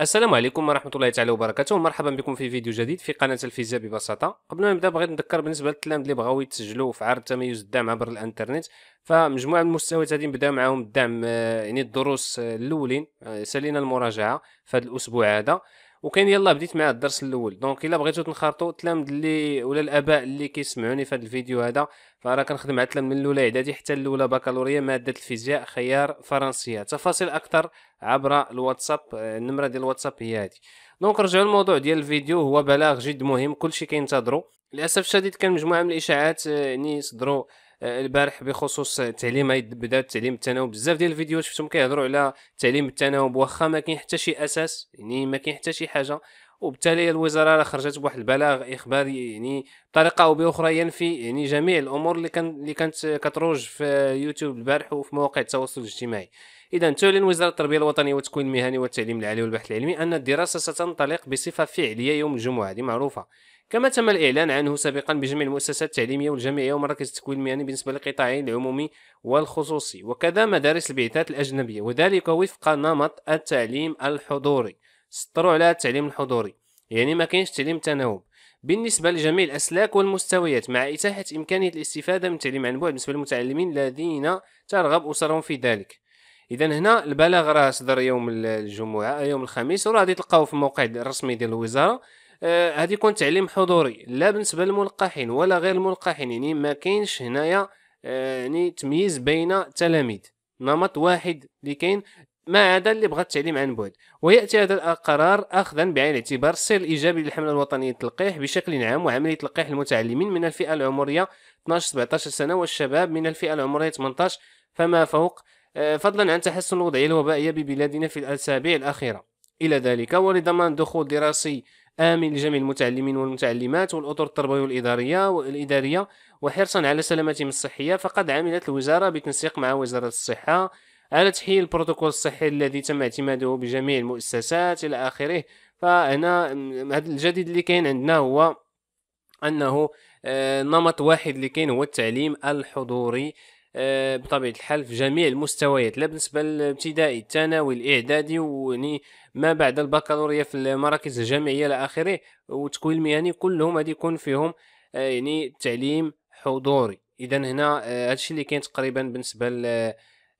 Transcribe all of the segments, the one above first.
السلام عليكم ورحمه الله تعالى وبركاته ومرحبا بكم في فيديو جديد في قناه الفيزياء ببساطه قبل ما نبدا بغيت نذكر بالنسبه للتلاميذ اللي بغاو يتسجلوا في عرض تميز الدعم عبر الانترنت فمجموعه من المستويات هذه نبدا معاهم الدعم آه، يعني الدروس آه، الاولين آه، سالينا المراجعه في هذا الاسبوع هذا وكاين يلا بديت مع الدرس الاول دونك الا بغيتو تنخرطوا التلاميذ اللي ولا الاباء اللي كيسمعوني في هذا الفيديو هذا فراه كنخدم مع التلاميذ من الاولى اعدادي حتى الاولى بكالوريا ماده الفيزياء خيار فرنسيه تفاصيل اكثر عبر الواتساب النمره ديال الواتساب هي هذه دونك رجعوا للموضوع ديال الفيديو هو بلاغ جد مهم كلشي كينتظروا للاسف الشديد كان مجموعه من الاشاعات يعني آه، صدروا البارح بخصوص تعليم بدا التعليم التناوب بزاف ديال الفيديوهات شفتهم كيهضروا على تعليم التناوب واخا ما كاين حتى شي اساس يعني ما كاين حتى شي حاجه وبالتالي الوزاره خرجت بواحد البلاغ اخباري يعني بطريقه او باخرى ينفي يعني جميع الامور اللي كان اللي كانت كتروج في يوتيوب البارح وفي مواقع التواصل الاجتماعي اذا تعلن وزاره التربيه الوطنيه والتكوين المهني والتعليم العالي والبحث العلمي ان الدراسه ستنطلق بصفه فعليه يوم الجمعه هذه معروفه كما تم الإعلان عنه سابقا بجميع المؤسسات التعليمية والجامعية ومراكز التكوين المهني بالنسبة للقطاعين العمومي والخصوصي وكذا مدارس البعثات الأجنبية وذلك وفق نمط التعليم الحضوري سطروا على التعليم الحضوري يعني ما كاينش تعليم تناوب بالنسبة لجميع الأسلاك والمستويات مع إتاحة إمكانية الاستفادة من التعليم عن بعد بالنسبة للمتعلمين الذين ترغب أسرهم في ذلك إذا هنا البلاغ راه صدر يوم الجمعة يوم الخميس وراه غادي تلقاو في الموقع الرسمي ديال الوزارة غادي آه يكون تعليم حضوري لا بالنسبة للملقحين ولا غير الملقحين يعني ما كاينش هنايا آه يعني تمييز بين التلاميذ نمط واحد اللي كاين ما عدا اللي بغى التعليم عن بعد وياتي هذا القرار اخذا بعين الاعتبار السير الايجابي للحمله الوطنيه للقيح بشكل عام وعمليه لقيح المتعلمين من الفئه العمريه 12 17 سنه والشباب من الفئه العمريه 18 فما فوق آه، فضلا عن تحسن الوضعيه الوبائيه ببلادنا في الاسابيع الاخيره الى ذلك ولضمان دخول دراسي آمن لجميع المتعلمين والمتعلمات والأطر التربوية والإدارية والإدارية وحرصا على سلامتهم الصحية فقد عملت الوزارة بتنسيق مع وزارة الصحة على تحيين البروتوكول الصحي الذي تم اعتماده بجميع المؤسسات الى اخره فهنا هذا الجديد اللي كاين عندنا هو انه آه، نمط واحد اللي كاين هو التعليم الحضوري آه، بطبيعه الحال في جميع المستويات لا بالنسبه للابتدائي الثانوي الاعدادي ويعني ما بعد البكالوريا في المراكز الجامعيه الى اخره والتكوين المهني كلهم غادي يكون فيهم آه، يعني تعليم حضوري اذا هنا هادشي اللي كاين تقريبا بالنسبه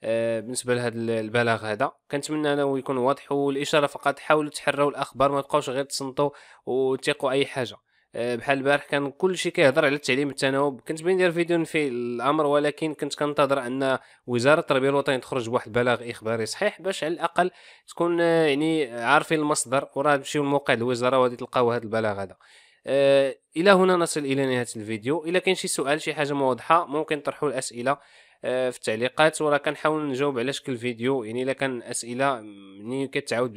آه، بالنسبه لهذا البلاغ هذا كنتمنى انه يكون واضح والاشاره فقط حاولوا تحروا الاخبار ما تبقاوش غير تصنتوا وتيقوا اي حاجه آه، بحال البارح كان كل شيء كيهضر على التعليم التناوب كنت بغي ندير فيديو في الامر ولكن كنت كنتظر ان وزاره التربيه الوطنيه تخرج بواحد البلاغ اخباري صحيح باش على الاقل تكون آه، يعني عارفين المصدر وراه تمشيو لموقع الوزاره وغادي تلقاو هذا البلاغ هذا الى هنا نصل الى نهايه الفيديو الى كان شي سؤال شي حاجه ما واضحه ممكن تطرحوا الاسئله آه، في التعليقات وراه كنحاول نجاوب على شكل فيديو يعني الا كان اسئله ملي كتعاود